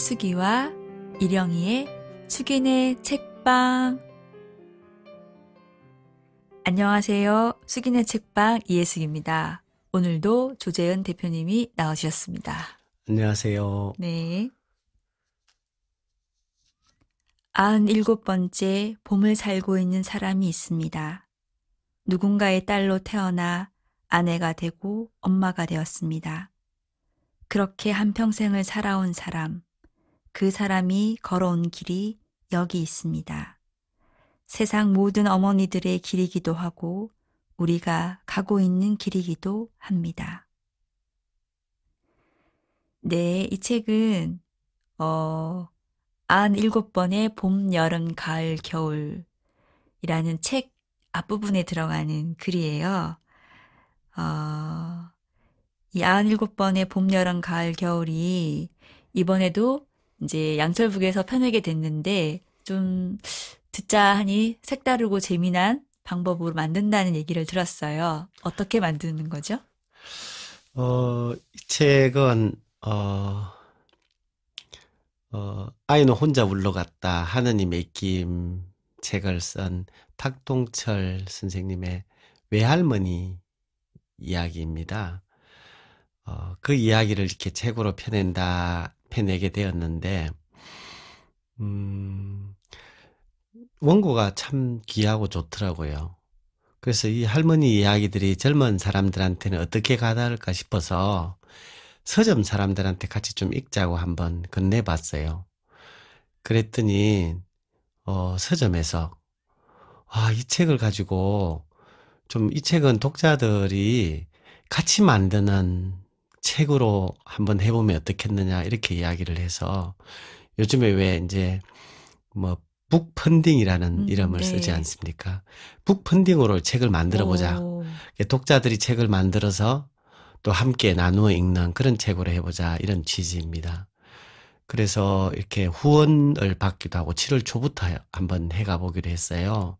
태수기와 이령이의 수기네 책방 안녕하세요. 수기네 책방 이예숙입니다. 오늘도 조재은 대표님이 나와주셨습니다. 안녕하세요. 네. 97번째 봄을 살고 있는 사람이 있습니다. 누군가의 딸로 태어나 아내가 되고 엄마가 되었습니다. 그렇게 한평생을 살아온 사람. 그 사람이 걸어온 길이 여기 있습니다. 세상 모든 어머니들의 길이기도 하고 우리가 가고 있는 길이기도 합니다. 네, 이 책은 어, 안 일곱 번의 봄, 여름, 가을, 겨울이라는 책 앞부분에 들어가는 글이에요. 어, 이 97번의 봄, 여름, 가을, 겨울이 이번에도 이제 양철북에서 펴내게 됐는데 좀 듣자 하니 색다르고 재미난 방법으로 만든다는 얘기를 들었어요. 어떻게 만드는 거죠? 어, 이 책은 어, 어, 아이는 혼자 울러갔다 하느님의 김 책을 쓴 탁동철 선생님의 외할머니 이야기입니다. 어, 그 이야기를 이렇게 책으로 펴낸다 펴내게 되었는데, 음, 원고가 참 귀하고 좋더라고요. 그래서 이 할머니 이야기들이 젊은 사람들한테는 어떻게 가다를까 싶어서 서점 사람들한테 같이 좀 읽자고 한번 건네봤어요. 그랬더니, 어, 서점에서, 아, 이 책을 가지고 좀 이 책은 독자들이 같이 만드는 책으로 한번 해보면 어떻겠느냐 이렇게 이야기를 해서 요즘에 왜 이제 뭐 북펀딩이라는 음, 이름을 네. 쓰지 않습니까? 북펀딩으로 책을 만들어 보자. 독자들이 책을 만들어서 또 함께 나누어 읽는 그런 책으로 해보자 이런 취지입니다. 그래서 이렇게 후원을 받기도 하고 7월 초부터 한번 해가 보기로 했어요.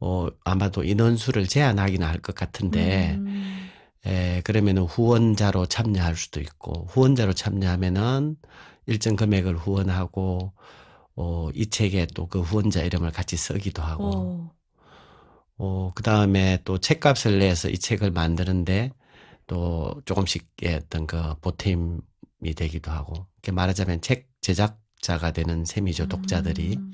어, 아마도 인원수를 제한하기는 할 것 같은데 음. 에, 예, 그러면은 후원자로 참여할 수도 있고, 후원자로 참여하면은 일정 금액을 후원하고, 어, 이 책에 또 그 후원자 이름을 같이 쓰기도 하고, 어, 어 그 다음에 또 책값을 내서 이 책을 만드는데 또 조금씩 예, 어떤 그 보탬이 되기도 하고, 이렇게 말하자면 책 제작자가 되는 셈이죠, 독자들이. 음.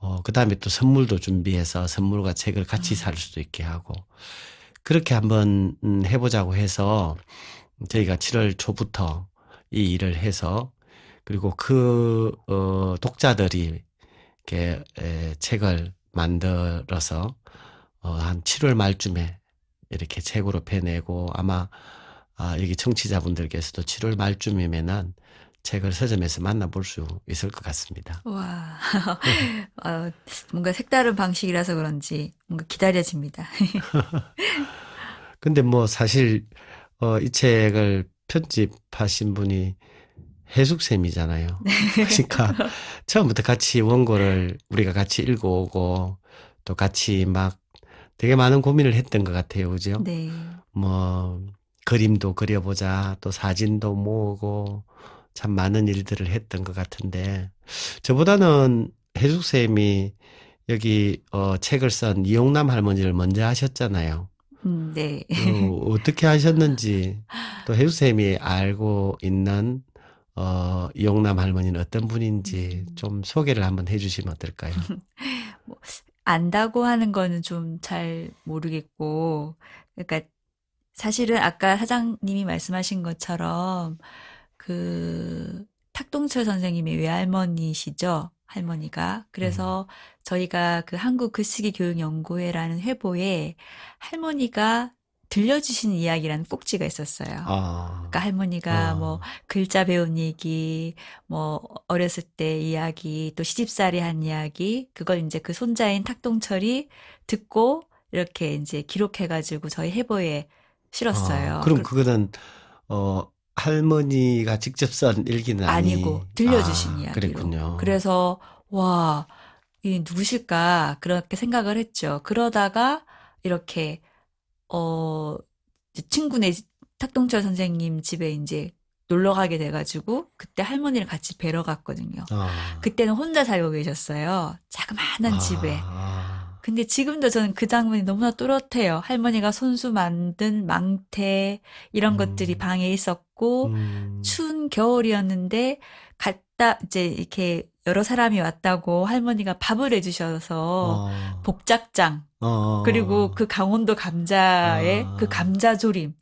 어, 그 다음에 또 선물도 준비해서 선물과 책을 같이 음. 살 수도 있게 하고, 그렇게 한번 음, 해보자고 해서 저희가 7월 초부터 이 일을 해서 그리고 그 어, 독자들이 이렇게 에, 책을 만들어서 어, 한 7월 말쯤에 이렇게 책으로 펴내고 아마 아, 여기 청취자분들께서도 7월 말쯤이면은 책을 서점에서 만나볼 수 있을 것 같습니다. 와, 어, 뭔가 색다른 방식이라서 그런지 뭔가 기다려집니다. 근데 뭐 사실 어, 이 책을 편집하신 분이 해숙쌤이잖아요. 네. 그러니까 처음부터 같이 원고를 우리가 같이 읽어오고 또 같이 막 되게 많은 고민을 했던 것 같아요. 그죠? 네. 뭐 그림도 그려보자 또 사진도 모으고 참 많은 일들을 했던 것 같은데 저보다는 해숙쌤이 여기 어, 책을 쓴 이용남 할머니를 먼저 하셨잖아요. 음, 네. 어, 떻게 하셨는지 또 혜수 쌤이 알고 있는 어, 이용남 할머니는 어떤 분인지 음. 좀 소개를 한번 해주시면 어떨까요? 뭐, 안다고 하는 거는 좀 잘 모르겠고, 그러니까 사실은 아까 사장님이 말씀하신 것처럼 그 탁동철 선생님의 외할머니시죠. 할머니가. 그래서 음. 저희가 그 한국 글쓰기 교육 연구회라는 회보에 할머니가 들려주신 이야기라는 꼭지가 있었어요. 아. 그러니까 할머니가 아. 뭐 글자 배운 얘기, 뭐 어렸을 때 이야기, 또 시집살이 한 이야기, 그걸 이제 그 손자인 탁동철이 듣고 이렇게 이제 기록해가지고 저희 해보에 아, 실었어요. 아, 그럼 그거는 어 할머니가 직접 산 일기는 아니고 아니. 들려주신 아, 이야기로. 그랬군요. 그래서 와, 이 누구실까 그렇게 생각을 했죠. 그러다가 이렇게 어 친구네 탁동철 선생님 집에 이제 놀러 가게 돼가지고 그때 할머니를 같이 뵈러 갔거든요. 아. 그때는 혼자 살고 계셨어요. 자그마한 아. 집에. 근데 지금도 저는 그 장면이 너무나 뚜렷해요 할머니가 손수 만든 망태 이런 음. 것들이 방에 있었고 음. 추운 겨울이었는데 갔다 이제 이렇게 여러 사람이 왔다고 할머니가 밥을 해주셔서 어. 복작장 어. 그리고 그 강원도 감자의 어. 그 감자조림.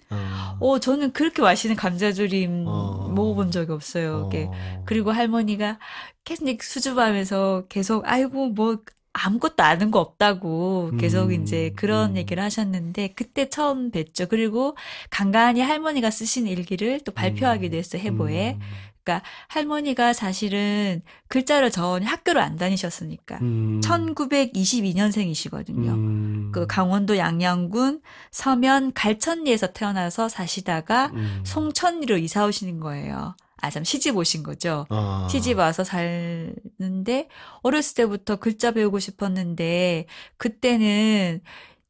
어. 저는 그렇게 맛있는 감자조림 먹어본 적이 없어요. 그게. 그리고 할머니가 계속 수줍어하면서 계속 아이고 뭐 아무것도 아는 거 없다고 계속 음. 이제 그런 음. 얘기를 하셨는데 그때 처음 뵀죠. 그리고 간간히 할머니가 쓰신 일기를 또 발표하게 기 음, 됐어 해보에. 음. 그니까 할머니가 사실은 글자를 전혀 학교를 안 다니셨으니까 음. 1922년생이시거든요. 음. 그 강원도 양양군 서면 갈천리에서 태어나서 사시다가 음. 송천리로 이사 오시는 거예요. 아참 시집 오신 거죠. 아. 시집 와서 살는데 어렸을 때부터 글자 배우고 싶었는데 그때는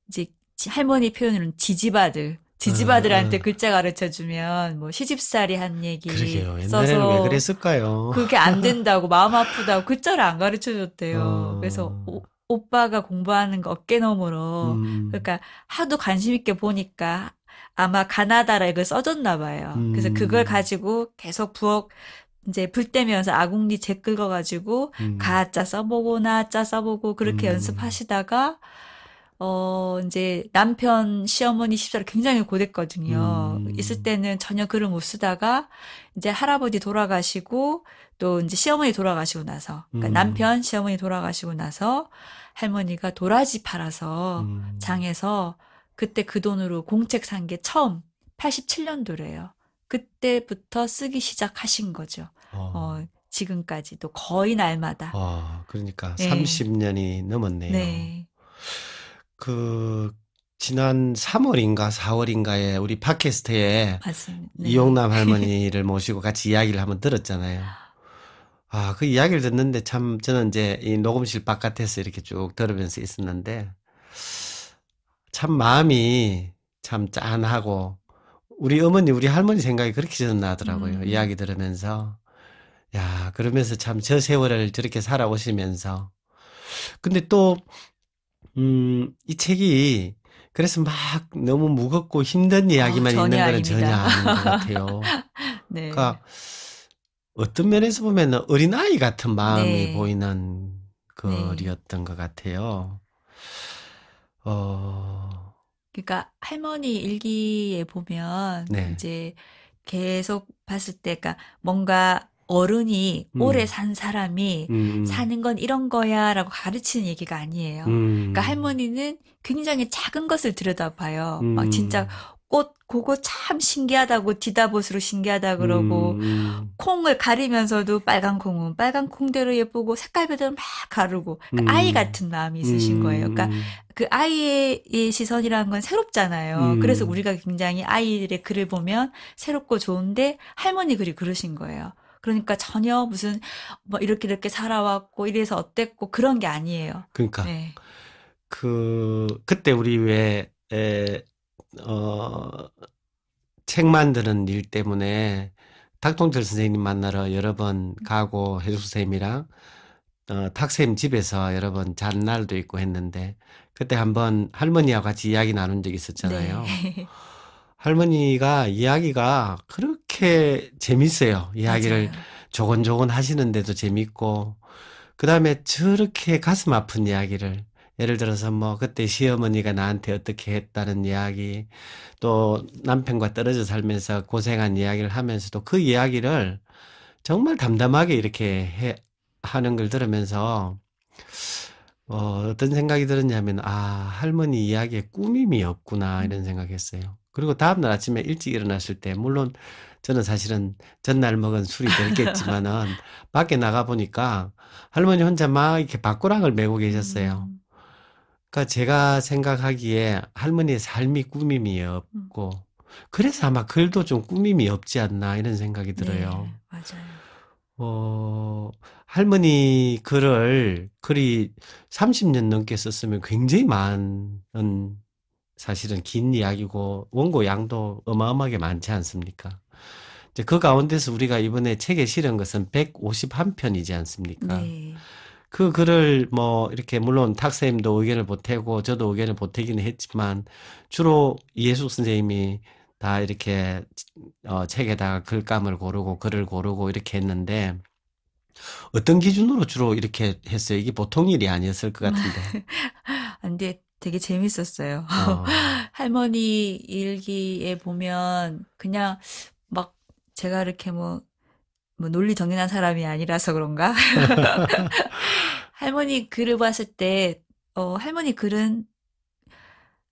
이제 할머니 표현으로는 지지바들 지지바들한테 아, 글자 가르쳐 주면 뭐 시집살이 한 얘기 그러게요. 써서 왜 그랬을까요? 그게 안 된다고 마음 아프다고 글자를 안 가르쳐 줬대요. 어. 그래서 오, 오빠가 공부하는 거 어깨 너머로 음. 그러니까 하도 관심 있게 보니까 아마 가나다라 이걸 써줬나 봐요. 음. 그래서 그걸 가지고 계속 부엌 이제 불 때면서 아궁리 재 긁어가지고 음. 가짜 써보고 나짜 써보고 그렇게 음. 연습하시다가 어 이제 남편 시어머니 십사를 굉장히 고됐거든요. 음. 있을 때는 전혀 글을 못 쓰다가 이제 할아버지 돌아가시고 또 이제 시어머니 돌아가시고 나서 그니까 음. 남편 시어머니 돌아가시고 나서 할머니가 도라지 팔아서 음. 장에서 그때 그 돈으로 공책 산 게 처음 87년도래요. 그때부터 쓰기 시작하신 거죠. 어. 어 지금까지도 거의 날마다. 어, 그러니까 네. 예. 30년이 넘었네요. 네. 그 지난 3월인가 4월인가에 우리 팟캐스트에 맞습니다. 네. 이용남 할머니를 모시고 같이 이야기를 한번 들었잖아요. 아, 그 이야기를 듣는데 참 저는 이제 이 녹음실 바깥에서 이렇게 쭉 들으면서 있었는데 참 마음이 참 짠하고 우리 어머니 우리 할머니 생각이 그렇게 저 나더라고요. 음. 이야기 들으면서 야 그러면서 참 저 세월을 저렇게 살아오시면서 근데 또 음, 이 책이 그래서 막 너무 무겁고 힘든 아, 이야기만 어, 있는 거는 전혀 아닌 것 같아요. 네. 그러니까 어떤 면에서 보면 어린아이 같은 마음이 네. 보이는 글이었던 네. 것 같아요. 어. 그러니까 할머니 일기에 보면 네. 이제 계속 봤을 때, 그러니까 뭔가 어른이 음. 오래 산 사람이 음. 사는 건 이런 거야라고 가르치는 얘기가 아니에요. 그러니까 음. 그러니까 할머니는 굉장히 작은 것을 들여다봐요. 막 진짜 음. 꽃 그거 참 신기하다고 디다봇으로 신기하다 그러고 음, 음. 콩을 가리면서도 빨간 콩은 빨간 콩대로 예쁘고 색깔별로 막 가르고 그러니까 음. 아이 같은 마음이 있으신 거예요. 그러니까 음. 그 아이의 시선이라는 건 새롭잖아요. 음. 그래서 우리가 굉장히 아이들의 글을 보면 새롭고 좋은데 할머니 글이 그러신 거예요. 그러니까 전혀 무슨 뭐 이렇게 이렇게 살아왔고 이래서 어땠고 그런 게 아니에요. 그러니까 네. 그 그때 우리 왜 에, 어, 책 만드는 일 때문에 탁동철 선생님 만나러 여러 번 가고 해수 선생님이랑 어, 탁쌤 집에서 여러 번 잔 날도 있고 했는데 그때 한번 할머니와 같이 이야기 나눈 적이 있었잖아요. 네. 할머니가 이야기가 그렇게 재밌어요. 이야기를 맞아요. 조곤조곤 하시는데도 재밌고 그다음에 저렇게 가슴 아픈 이야기를 예를 들어서 뭐 그때 시어머니가 나한테 어떻게 했다는 이야기 또 남편과 떨어져 살면서 고생한 이야기를 하면서도 그 이야기를 정말 담담하게 이렇게 해, 하는 걸 들으면서 어, 어떤 생각이 들었냐면 아 할머니 이야기에 꾸밈이 없구나 이런 생각했어요. 그리고 다음날 아침에 일찍 일어났을 때 물론 저는 사실은 전날 먹은 술이 됐겠지만은 밖에 나가 보니까 할머니 혼자 막 이렇게 밥그랑을 메고 계셨어요. 그러니까 제가 생각하기에 할머니의 삶이 꾸밈이 없고 음. 그래서 아마 글도 좀 꾸밈이 없지 않나 이런 생각이 네, 들어요. 네, 맞아요. 어, 할머니 글을 글이 30년 넘게 썼으면 굉장히 많은 사실은 긴 이야기고 원고 양도 어마어마하게 많지 않습니까? 이제 그 가운데서 우리가 이번에 책에 실은 것은 151편이지 않습니까? 네. 그 글을 뭐 이렇게 물론 탁쌤도 의견을 보태고 저도 의견을 보태기는 했지만 주로 예수 선생님이 다 이렇게 어 책에다가 글감을 고르고 글을 고르고 이렇게 했는데 어떤 기준으로 주로 이렇게 했어요? 이게 보통 일이 아니었을 것 같은데. 안돼 아, 되게 재밌었어요. 어. 할머니 일기에 보면 그냥 막 제가 이렇게 뭐뭐 논리 정연한 사람이 아니라서 그런가? 할머니 글을 봤을 때, 어, 할머니 글은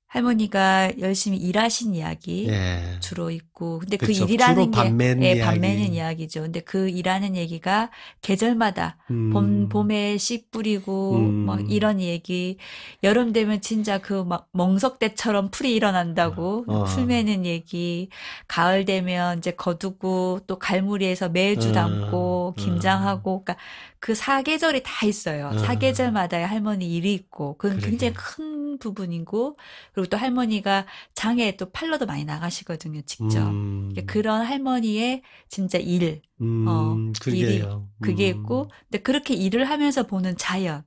할머니가 열심히 일하신 이야기 예. 주로 있고, 있고 근데 그 그렇죠. 일이라는 게 반맨 예, 반매는 예, 이야기죠. 근데 그 일하는 얘기가 계절마다 음. 봄 봄에 씨 뿌리고 음. 막 이런 얘기 여름 되면 진짜 그막 멍석대처럼 풀이 일어난다고 아, 어. 풀 매는 얘기 가을 되면 이제 거두고 또 갈무리에서 매주 아, 담고 아. 김장하고 그러니까 그 사계절이 다 있어요. 어. 사계절마다 할머니 일이 있고 그건 그래. 굉장히 큰 부분이고 그리고 또 할머니가 장에 또 팔러도 많이 나가시거든요 직접 음. 그런 할머니의 진짜 일, 음, 어, 그게요. 일이 그게 음. 있고, 근데 그렇게 일을 하면서 보는 자연,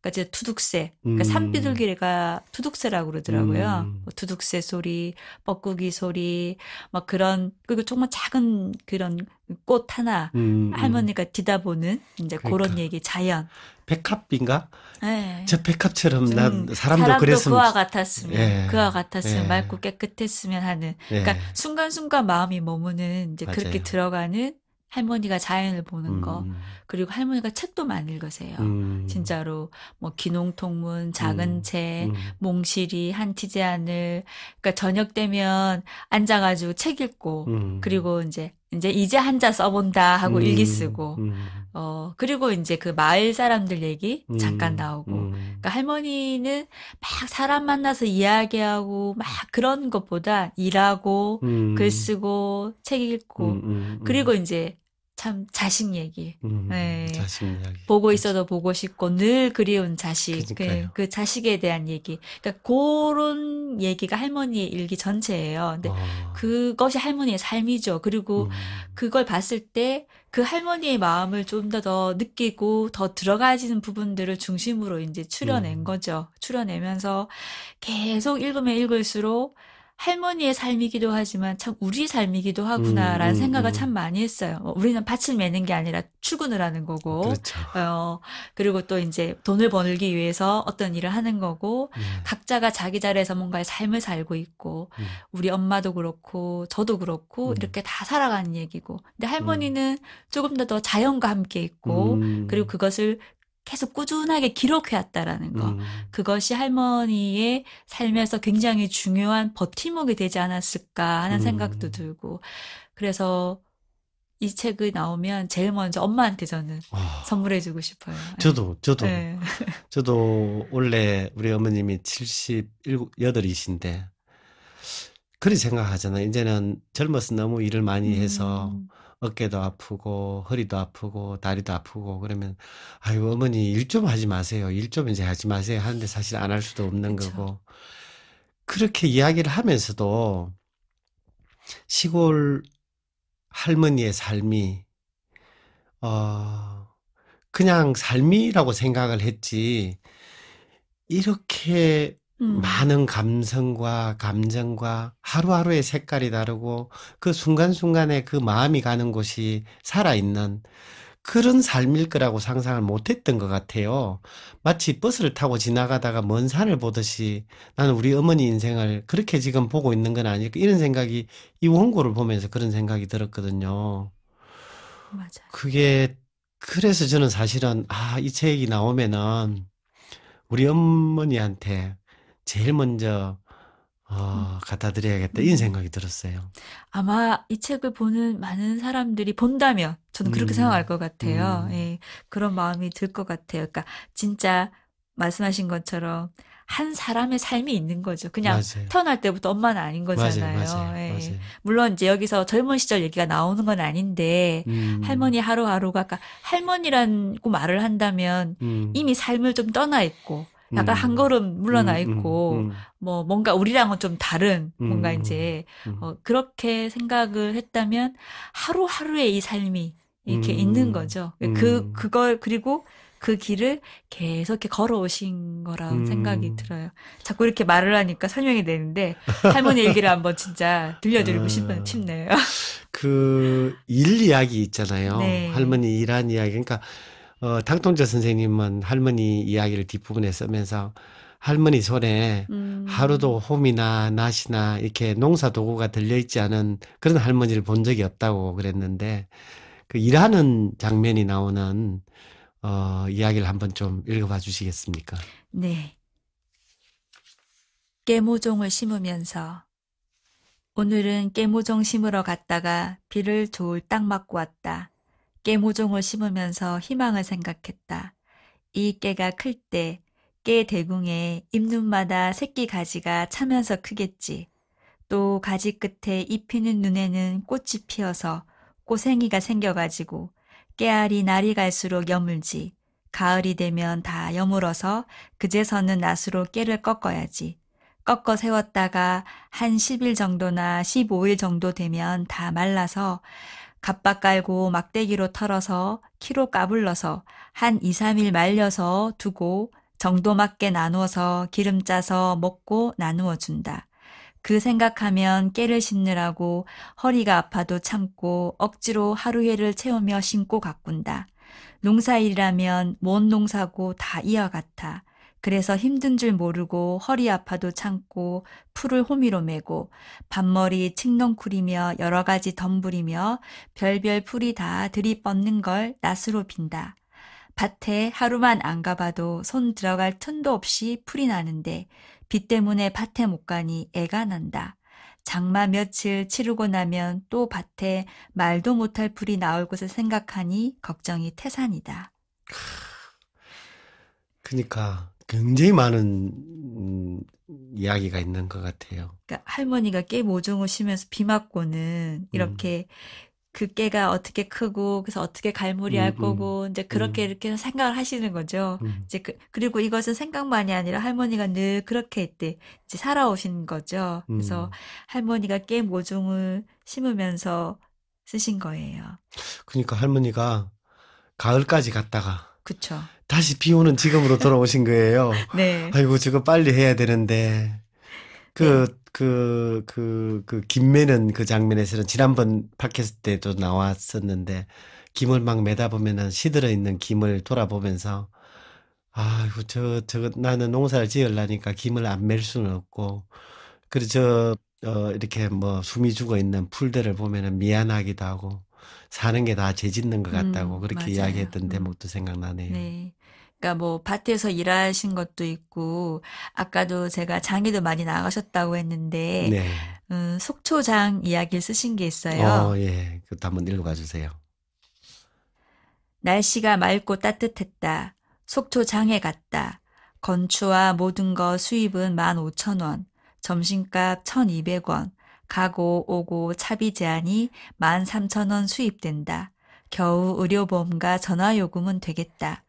그러니까 이제 투둑새, 그러니까 음. 산비둘기가 투둑새라고 그러더라고요. 음. 뭐 투둑새 소리, 뻐꾸기 소리, 막 그런 그리고 정말 작은 그런 꽃 하나 음, 할머니가 디다보는 이제 그러니까. 그런 얘기, 자연 백합인가? 네. 저 백합처럼 난 사람도, 사람도 그랬으면 그와 같았으면 예. 그와 같았으면 예. 맑고 깨끗했으면 하는 예. 그러니까 순간순간 마음이 머무는 이제 맞아요. 그렇게 들어가는 할머니가 자연을 보는 음. 거 그리고 할머니가 책도 많이 읽으세요. 음. 진짜로 뭐 기농통문, 작은 음. 책, 음. 몽실이, 한티제 않을. 그러니까 저녁 되면 앉아가지고 책 읽고 음. 그리고 이제 이제 이제 한자 써본다 하고 음. 일기 쓰고 음. 어 그리고 이제 그 마을 사람들 얘기 잠깐 나오고 그러니까 할머니는 막 사람 만나서 이야기하고 막 그런 것보다 일하고 글 쓰고 책 읽고 그리고 이제 참 자식 얘기. 음, 네. 자식 이야기. 보고 있어도 보고 싶고 늘 그리운 자식. 그, 그, 자식에 대한 얘기. 그러니까 그런 얘기가 할머니의 일기 전체예요. 근데 아. 그것이 할머니의 삶이죠. 그리고 음. 그걸 봤을 때 그 할머니의 마음을 좀 더더 더 느끼고 더 들어가지는 부분들을 중심으로 이제 추려낸 음. 거죠. 추려내면서 계속 읽으면 읽을수록 할머니의 삶이기도 하지만 참 우리 삶이기도 하구나라는 음, 음, 생각을 음. 참 많이 했어요. 뭐 우리는 밭을 매는 게 아니라 출근을 하는 거고, 그렇죠. 어, 그리고 또 이제 돈을 벌기 위해서 어떤 일을 하는 거고, 네. 각자가 자기 자리에서 뭔가의 삶을 살고 있고, 음. 우리 엄마도 그렇고, 저도 그렇고, 음. 이렇게 다 살아가는 얘기고, 근데 음. 할머니는 조금 더 더 자연과 함께 있고, 그리고 그것을 계속 꾸준하게 기록해왔다라는 거. 음. 그것이 할머니의 삶에서 굉장히 중요한 버팀목이 되지 않았을까 하는 음. 생각도 들고. 그래서 이 책이 나오면 제일 먼저 엄마한테 저는 아, 선물해주고 싶어요. 저도, 예. 저도. 네. 저도 원래 우리 어머님이 78이신데, 그리 생각하잖아요. 이제는 젊어서 너무 일을 많이 해서 음. 어깨도 아프고 허리도 아프고 다리도 아프고 그러면 아유 어머니 일 좀 하지 마세요. 일 좀 이제 하지 마세요 하는데 사실 안 할 수도 없는 그쵸. 거고 그렇게 이야기를 하면서도 시골 할머니의 삶이 어 그냥 삶이라고 생각을 했지 이렇게 음. 많은 감성과 감정과 하루하루의 색깔이 다르고 그 순간순간에 그 마음이 가는 곳이 살아있는 그런 삶일 거라고 상상을 못 했던 것 같아요. 마치 버스를 타고 지나가다가 먼 산을 보듯이 나는 우리 어머니 인생을 그렇게 지금 보고 있는 건 아닐까 이런 생각이 이 원고를 보면서 그런 생각이 들었거든요. 맞아요. 그게 그래서 저는 사실은 아, 이 책이 나오면은 우리 어머니한테 제일 먼저 어, 갖다 드려야겠다 이런 음. 생각이 들었어요. 아마 이 책을 보는 많은 사람들이 본다면 저는 그렇게 음. 생각할 것 같아요. 음. 예, 그런 마음이 들 것 같아요. 그러니까 진짜 말씀하신 것처럼 한 사람의 삶이 있는 거죠. 그냥 맞아요. 태어날 때부터 엄마는 아닌 거잖아요. 맞아요, 예. 맞아요, 예. 물론 이제 여기서 젊은 시절 얘기가 나오는 건 아닌데 음. 할머니 하루하루가 아까 그러니까 할머니라고 말을 한다면 음. 이미 삶을 좀 떠나 있고 약간 음. 한 걸음 물러나 음, 음, 있고 음, 음, 뭐 뭔가 우리랑은 좀 다른 음, 뭔가 이제 어, 그렇게 생각을 했다면 하루하루의 이 삶이 이렇게 있는 거죠. 그 그걸 그리고 그 길을 계속 이렇게 걸어오신 거라는 생각이 들어요. 자꾸 이렇게 말을 하니까 설명이 되는데 할머니 얘기를 한번 진짜 들려드리고 아. 싶은, 싶네요. 그 일 이야기 있잖아요. 네. 할머니 일한 이야기. 그러니까 어, 탕통자 선생님은 할머니 이야기를 뒷부분에 쓰면서 할머니 손에 음. 하루도 홈이나 낫이나 이렇게 농사 도구가 들려있지 않은 그런 할머니를 본 적이 없다고 그랬는데 그 일하는 장면이 나오는 어, 이야기를 한번 좀 읽어봐 주시겠습니까? 네. 깨모종을 심으면서 오늘은 깨모종 심으러 갔다가 비를 좋을 딱 맞고 왔다. 깨모종을 심으면서 희망을 생각했다. 이 깨가 클 때 깨 대궁에 잎눈마다 새끼 가지가 차면서 크겠지. 또 가지 끝에 입히는 눈에는 꽃이 피어서 꼬생이가 생겨가지고 깨알이 날이 갈수록 여물지. 가을이 되면 다 여물어서 그제서는 낫으로 깨를 꺾어야지. 꺾어 세웠다가 한 10일 정도나 15일 정도 되면 다 말라서 갑박 깔고 막대기로 털어서 키로 까불러서 한 2, 3일 말려서 두고 정도 맞게 나누어서 기름 짜서 먹고 나누어 준다. 그 생각하면 깨를 심느라고 허리가 아파도 참고 억지로 하루 해를 채우며 심고 가꾼다. 농사일이라면 뭔 농사고 다 이와 같아. 그래서 힘든 줄 모르고 허리 아파도 참고 풀을 호미로 메고 밥머리 칡농쿨이며 여러 가지 덤불이며 별별 풀이 다 들이뻗는 걸 낫으로 빈다. 밭에 하루만 안 가봐도 손 들어갈 틈도 없이 풀이 나는데 비 때문에 밭에 못 가니 애가 난다. 장마 며칠 치르고 나면 또 밭에 말도 못할 풀이 나올 것을 생각하니 걱정이 태산이다. 그니까 굉장히 많은 음, 이야기가 있는 것 같아요. 그러니까 할머니가 깨 모종을 심면서 비 맞고는 음. 이렇게 음. 그 깨가 어떻게 크고 그래서 어떻게 갈무리 할 음, 음. 거고 이제 그렇게 음. 이렇게 생각을 하시는 거죠. 이제 그, 그리고 이것은 생각만이 아니라 할머니가 늘 그렇게 했대 이제 살아오신 거죠. 그래서 할머니가 깨 모종을 심으면서 쓰신 거예요. 그러니까 할머니가 가을까지 갔다가 그쵸. 다시 비 오는 지금으로 돌아오신 거예요. 네. 아이고, 저거 빨리 해야 되는데. 그, 네. 그, 그, 그, 김매는 그 장면에서는 지난번 팟캐스트 때도 나왔었는데, 김을 막 매다 보면은 시들어 있는 김을 돌아보면서, 아이고, 저, 저, 나는 농사를 지으려니까 김을 안 맬 수는 없고, 그리고 저, 어, 이렇게 뭐 숨이 죽어 있는 풀들을 보면은 미안하기도 하고, 사는 게 다 죄짓는 것 같다고 음, 그렇게 맞아요. 이야기했던 음. 대목도 생각나네요. 네. 그러니까 뭐 밭에서 일하신 것도 있고 아까도 제가 장에도 많이 나가셨다고 했는데 네. 음, 속초장 이야기 쓰신 게 있어요. 어, 예. 그것도 한번 읽어봐 주세요. 날씨가 맑고 따뜻했다. 속초장에 갔다. 건추와 모든 거 수입은 15,000원, 점심값 1,200원, 가고 오고 차비 제한이 13,000원 수입된다. 겨우 의료보험과 전화요금은 되겠다.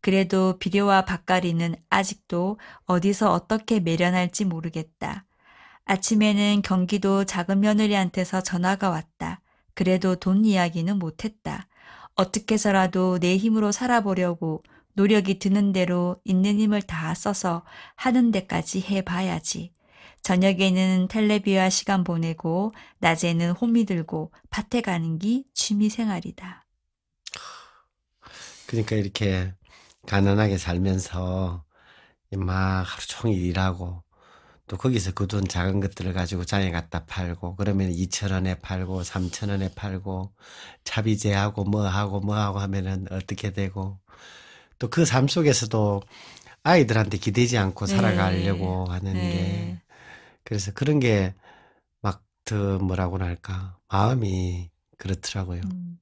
그래도 비료와 밭갈이는 아직도 어디서 어떻게 매련할지 모르겠다. 아침에는 경기도 작은 며느리한테서 전화가 왔다. 그래도 돈 이야기는 못했다. 어떻게서라도 내 힘으로 살아보려고 노력이 드는 대로 있는 힘을 다 써서 하는 데까지 해봐야지. 저녁에는 텔레비와 시간 보내고 낮에는 호미 들고 밭에 가는 게 취미 생활이다. 그러니까 이렇게 가난하게 살면서 막 하루 종일 일하고 또 거기서 그 돈 작은 것들을 가지고 장에 갖다 팔고 그러면 2천 원에 팔고 3천 원에 팔고 차비제하고 뭐하고 뭐하고 하면은 어떻게 되고 또 그 삶 속에서도 아이들한테 기대지 않고 네. 살아가려고 네. 하는 네. 게 그래서 그런 게 막 더뭐라고 할까 마음이 그렇더라고요. 음.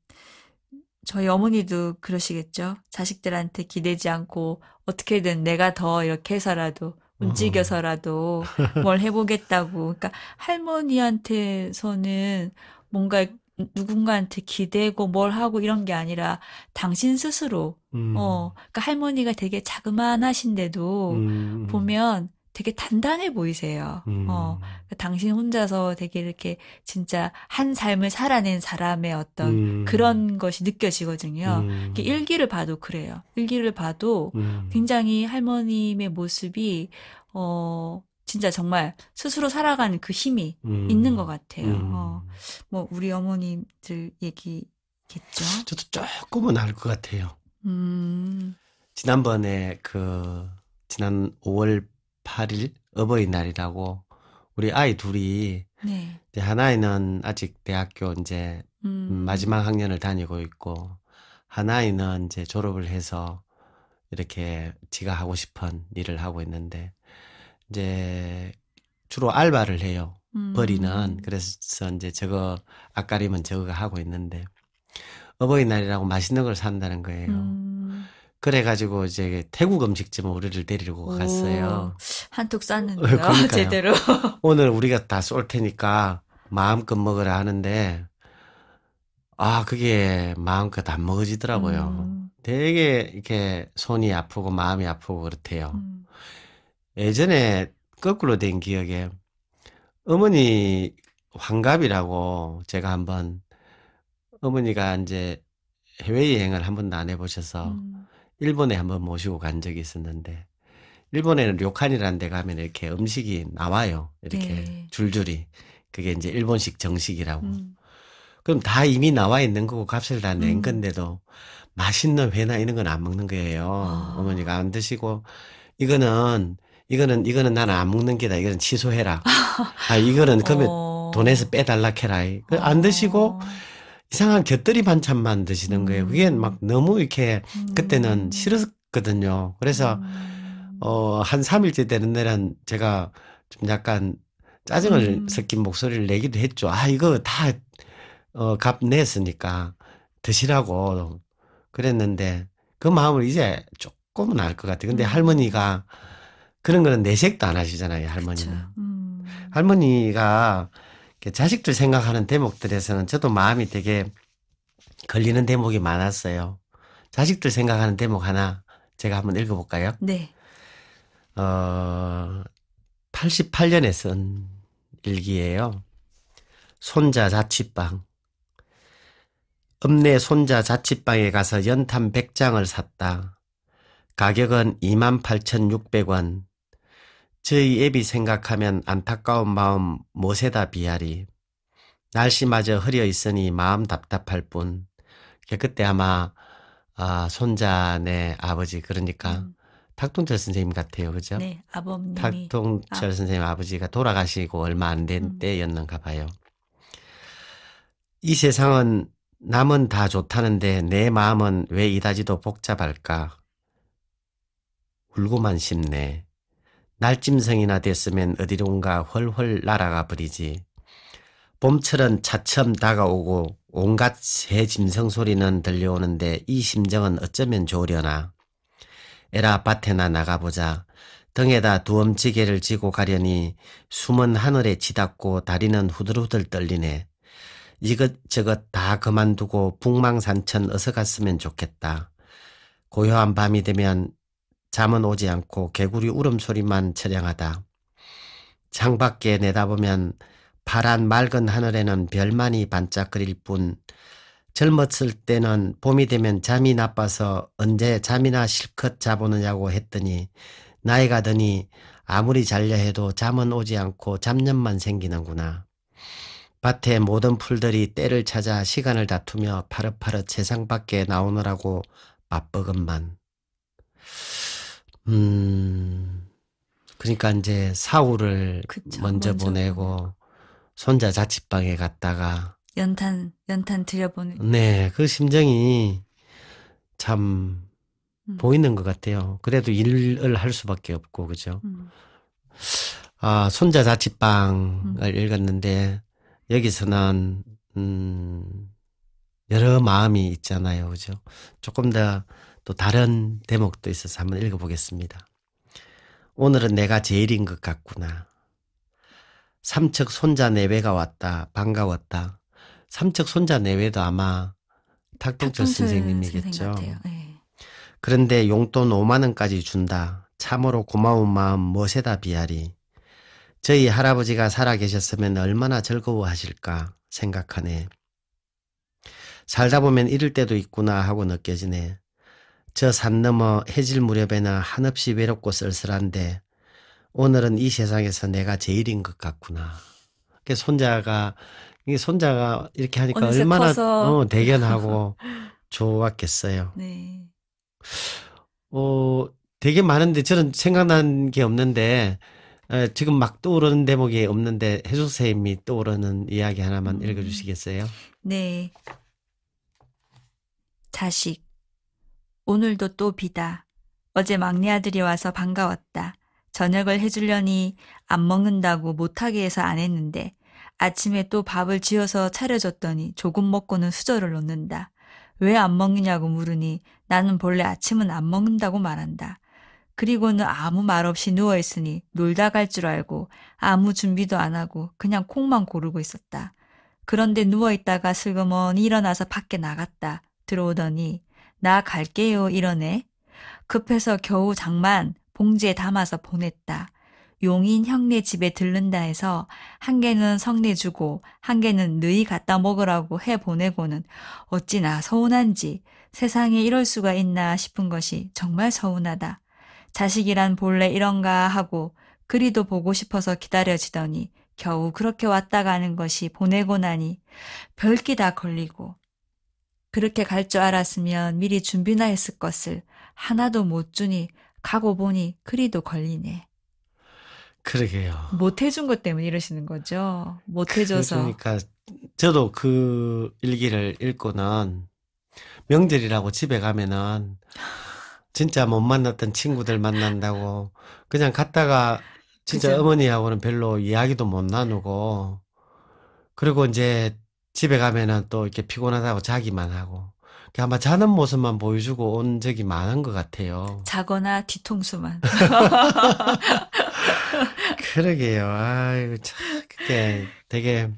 저희 어머니도 그러시겠죠. 자식들한테 기대지 않고 어떻게든 내가 더 이렇게 해서라도 어. 움직여서라도 뭘 해보겠다고. 그러니까 할머니한테서는 뭔가 누군가한테 기대고 뭘 하고 이런 게 아니라 당신 스스로 음. 어 그러니까 할머니가 되게 자그만하신데도 음. 보면 되게 단단해 보이세요. 음. 어, 그 당신 혼자서 되게 이렇게 진짜 한 삶을 살아낸 사람의 어떤 음. 그런 것이 느껴지거든요. 음. 일기를 봐도 그래요. 일기를 봐도 음. 굉장히 할머님의 모습이 어, 진짜 정말 스스로 살아가는 그 힘이 음. 있는 것 같아요. 음. 어, 뭐 우리 어머님들 얘기겠죠. 저도 조금은 알 것 같아요. 지난번에 그 지난 5월 8일 어버이날이라고 우리 아이 둘이 네. 이제 하나이는 아직 대학교 이제 음. 음. 마지막 학년을 다니고 있고 하나이는 이제 졸업을 해서 이렇게 지가 하고 싶은 일을 하고 있는데 이제 주로 알바를 해요. 음. 버리는 그래서 이제 저거 아까림은 저거가 하고 있는데 어버이날이라고 맛있는 걸 산다는 거예요. 음. 그래가지고 이제 태국 음식점 뭐 우리를 데리고 갔어요. 한턱 쐈는데요. 어, 그러니까요. 제대로. 오늘 우리가 다 쏠 테니까 마음껏 먹으라 하는데 아 그게 마음껏 안 먹어지더라고요. 음. 되게 이렇게 손이 아프고 마음이 아프고 그렇대요. 음. 예전에 거꾸로 된 기억에 어머니 환갑이라고 제가 한번 어머니가 이제 해외 여행을 한 번도 안 해보셔서 음. 일본에 한번 모시고 간 적이 있었는데 일본에는 료칸이라는 데 가면 이렇게 음식이 나와요. 이렇게 네. 줄줄이. 그게 이제 일본식 정식이라고. 음. 그럼 다 이미 나와 있는 거고 값을 다낸 음. 건데도 맛있는 회나 이런 건 안 먹는 거예요. 아. 어머니가 안 드시고 이거는 이거는 이거는 나는 안 먹는 게다. 이거는 취소해라. 아, 이거는 그러면 어. 돈에서 빼달라 캐라. 이안 그 드시고 어. 이상한 곁들이 반찬만 드시는 거예요. 음. 그게 막 너무 이렇게 음. 그때는 싫었거든요. 그래서 음. 어, 한 3일째 되는 날은 제가 좀 약간 짜증을 섞인 목소리를 내기도 했죠. 아, 이거 다, 어, 값 냈으니까 드시라고 그랬는데 그 마음을 이제 조금은 알 것 같아요. 근데 할머니가 그런 거는 내색도 안 하시잖아요, 할머니는. 음. 할머니가 자식들 생각하는 대목들에서는 저도 마음이 되게 걸리는 대목이 많았어요. 자식들 생각하는 대목 하나 제가 한번 읽어볼까요? 네. 어, 88년에 쓴 일기예요. 손자 자취방. 읍내 손자 자취방에 가서 연탄 100장을 샀다. 가격은 28,600원. 저희 애비 생각하면 안타까운 마음 못에다 비아리 날씨마저 흐려 있으니 마음 답답할 뿐. 그때 아마 아, 손자네 아버지 그러니까 음. 탁동철 선생님 같아요, 그죠? 네, 아버님. 탁동철 아. 선생님 아버지가 돌아가시고 얼마 안된 음. 때였는가 봐요. 이 세상은 남은 다 좋다는데 내 마음은 왜 이다지도 복잡할까? 울고만 싶네. 날짐승이나 됐으면 어디론가 훨훨 날아가 버리지. 봄철은 차츰 다가오고 온갖 새 짐승 소리는 들려오는데 이 심정은 어쩌면 좋으려나. 에라 밭에나 나가보자. 등에다 두엄지개를 지고 가려니 숨은 하늘에 치닫고 다리는 후들후들 떨리네. 이것저것 다 그만두고 북망산천 어서 갔으면 좋겠다. 고요한 밤이 되면 잠은 오지 않고 개구리 울음소리만 처량하다. 창밖에 내다보면 파란 맑은 하늘에는 별만이 반짝거릴 뿐 젊었을 때는 봄이 되면 잠이 나빠서 언제 잠이나 실컷 자보느냐고 했더니 나이가 드니 아무리 잘려 해도 잠은 오지 않고 잡념만 생기는구나. 밭의 모든 풀들이 때를 찾아 시간을 다투며 파릇파릇 세상 밖에 나오느라고 맞버금만. 음. 그러니까 이제 사후를 그쵸, 먼저, 먼저, 보내고 손자 자취방에 갔다가 연탄 연탄 들여보내. 네, 그 심정이 참 음. 보이는 것 같아요. 그래도 일을 할 수밖에 없고 그죠. 음. 아 손자 자취방을 음. 읽었는데 여기서는 음 여러 마음이 있잖아요, 그죠. 조금 더또 다른 대목도 있어서 한번 읽어보겠습니다. 오늘은 내가 제일인 것 같구나. 삼척 손자 내외가 네 왔다. 반가웠다. 삼척 손자 내외도 네 아마 탁동철 선생님이겠죠. 선생님 네. 그런데 용돈 5만 원까지 준다. 참으로 고마운 마음 무엇에다 비하리. 저희 할아버지가 살아 계셨으면 얼마나 즐거워하실까 생각하네. 살다 보면 이럴 때도 있구나 하고 느껴지네. 저산 너머 해질 무렵에나 한없이 외롭고 쓸쓸한데 오늘은 이 세상에서 내가 제일인 것 같구나. 그 손자가 이게 손자가 이렇게 하니까 얼마나 어, 대견하고 좋았겠어요. 네. 어 되게 많은데 저는 생각난 게 없는데 에, 지금 막 떠오르는 대목이 없는데 해수 선생님이 떠오르는 이야기 하나만 음. 읽어주시겠어요? 네. 자식 오늘도 또 비다. 어제 막내 아들이 와서 반가웠다. 저녁을 해주려니 안 먹는다고 못하게 해서 안 했는데 아침에 또 밥을 지어서 차려줬더니 조금 먹고는 수저를 놓는다. 왜 안 먹느냐고 물으니 나는 본래 아침은 안 먹는다고 말한다. 그리고는 아무 말 없이 누워있으니 놀다 갈 줄 알고 아무 준비도 안 하고 그냥 콩만 고르고 있었다. 그런데 누워있다가 슬그머니 일어나서 밖에 나갔다. 들어오더니 나 갈게요 이러네. 급해서 겨우 장만 봉지에 담아서 보냈다. 용인 형네 집에 들른다 해서 한 개는 성내 주고 한 개는 너희 갖다 먹으라고 해 보내고는 어찌나 서운한지 세상에 이럴 수가 있나 싶은 것이 정말 서운하다. 자식이란 본래 이런가 하고 그리도 보고 싶어서 기다려지더니 겨우 그렇게 왔다 가는 것이 보내고 나니 별기 다 걸리고 그렇게 갈 줄 알았으면 미리 준비나 했을 것을 하나도 못 주니 가고 보니 그리도 걸리네. 그러게요. 못 해준 것 때문에 이러시는 거죠. 못 해줘서. 그러니까 저도 그 일기를 읽고는 명절이라고 집에 가면은 진짜 못 만났던 친구들 만난다고 그냥 갔다가 진짜 그죠? 어머니하고는 별로 이야기도 못 나누고 그리고 이제 집에 가면은 또 이렇게 피곤하다고 자기만 하고 아마 자는 모습만 보여주고 온 적이 많은 것 같아요. 자거나 뒤통수만. 그러게요. 아이고 참 그게 되게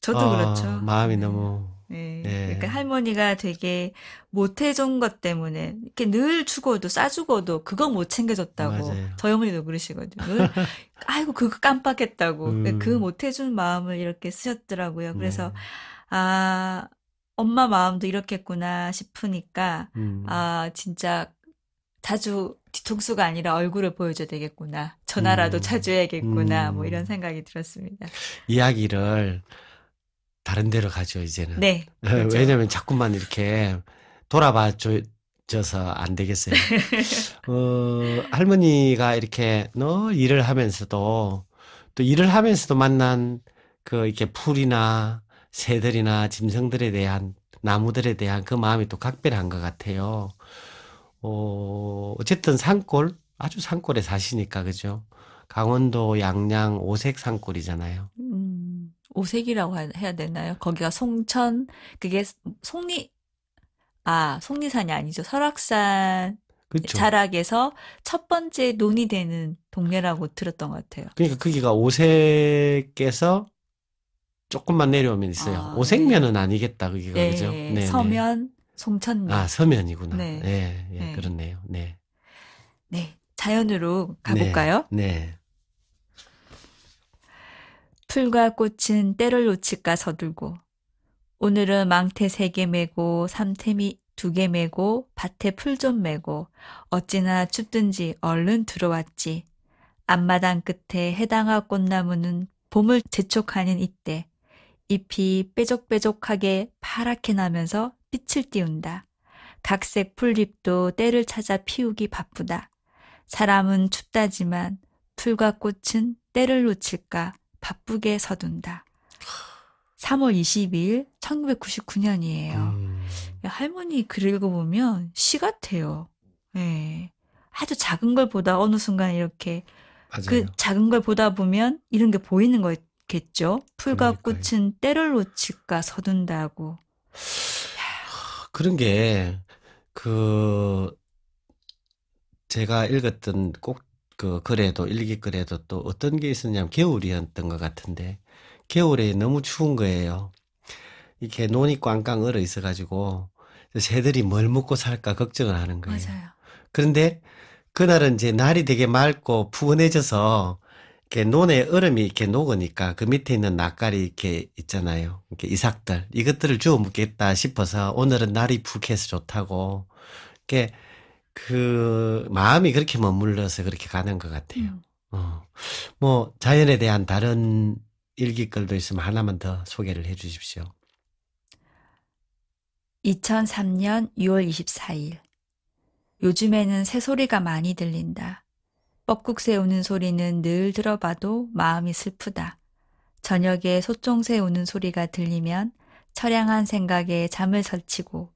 저도 어, 그렇죠. 마음이 네. 너무 예. 네. 그러니까 할머니가 되게 못해준 것 때문에 이렇게 늘 죽어도 싸죽어도 그거 못 챙겨줬다고 맞아요. 저희 어머니도 그러시거든요. 아이고 그거 깜빡했다고 네, 음. 그 못해준 마음을 이렇게 쓰셨더라고요. 그래서 네. 아 엄마 마음도 이렇겠구나 싶으니까 음. 아 진짜 자주 뒤통수가 아니라 얼굴을 보여줘야 되겠구나 전화라도 음. 자주 해야겠구나 뭐 이런 음. 생각이 들었습니다. 이야기를 다른 데로 가죠 이제는. 네. 네 그렇죠. 왜냐하면 자꾸만 이렇게 돌아봐 줘서 안 되겠어요. 어, 할머니가 이렇게 너 일을 하면서도 또 일을 하면서도 만난 그 이렇게 풀이나 새들이나 짐승들에 대한 나무들에 대한 그 마음이 또 각별한 것 같아요. 어, 어쨌든 산골 아주 산골에 사시니까 그죠. 강원도 양양 오색 산골이잖아요. 오색이라고 해야 되나요? 거기가 송천 그게 송리 아 송리산이 아니죠 설악산 그쵸. 자락에서 첫 번째 논의되는 동네라고 들었던 것 같아요. 그러니까 거기가 그 오색에서 조금만 내려오면 있어요. 아, 오색면은 네. 아니겠다 거기가 그 네. 그죠? 네, 네. 서면 송천 아 서면이구나. 네, 네, 예, 네. 그렇네요. 네. 네 자연으로 가볼까요? 네. 네. 풀과 꽃은 때를 놓칠까 서둘고 오늘은 망태 세 개 메고 삼태미 두 개 메고 밭에 풀 좀 메고 어찌나 춥든지 얼른 들어왔지. 앞마당 끝에 해당화 꽃나무는 봄을 재촉하는 이때 잎이 빼족빼족하게 파랗게 나면서 빛을 띄운다. 각색 풀잎도 때를 찾아 피우기 바쁘다. 사람은 춥다지만 풀과 꽃은 때를 놓칠까 바쁘게 서둔다. 3월 22일 1999년이에요. 음. 할머니 글 읽어보면 시 같아요. 예. 아주 작은 걸 보다 어느 순간 이렇게 그 맞아요. 그 작은 걸 보다 보면 이런 게 보이는 거겠죠. 풀과 그러니까요. 꽃은 때를 놓칠까 서둔다고. 그런 게 그 제가 읽었던 꼭그 글에도 일기 글에도 또 어떤 게 있었냐면 겨울이었던 것 같은데 겨울에 너무 추운 거예요. 이렇게 논이 꽝꽝 얼어 있어가지고 새들이 뭘 먹고 살까 걱정을 하는 거예요. 맞아요. 그런데 그날은 이제 날이 되게 맑고 푸근해져서 이렇게 논에 얼음이 이렇게 녹으니까 그 밑에 있는 낙가리 이렇게 있잖아요. 이렇게 이삭들 이것들을 주워 먹겠다 싶어서 오늘은 날이 푹해서 좋다고 이렇게 그 마음이 그렇게 머물러서 그렇게 가는 것 같아요. 음. 어. 뭐 자연에 대한 다른 일기글도 있으면 하나만 더 소개를 해 주십시오. 2003년 6월 24일. 요즘에는 새소리가 많이 들린다. 뻐국새 우는 소리는 늘 들어봐도 마음이 슬프다. 저녁에 소총새 우는 소리가 들리면 처량한 생각에 잠을 설치고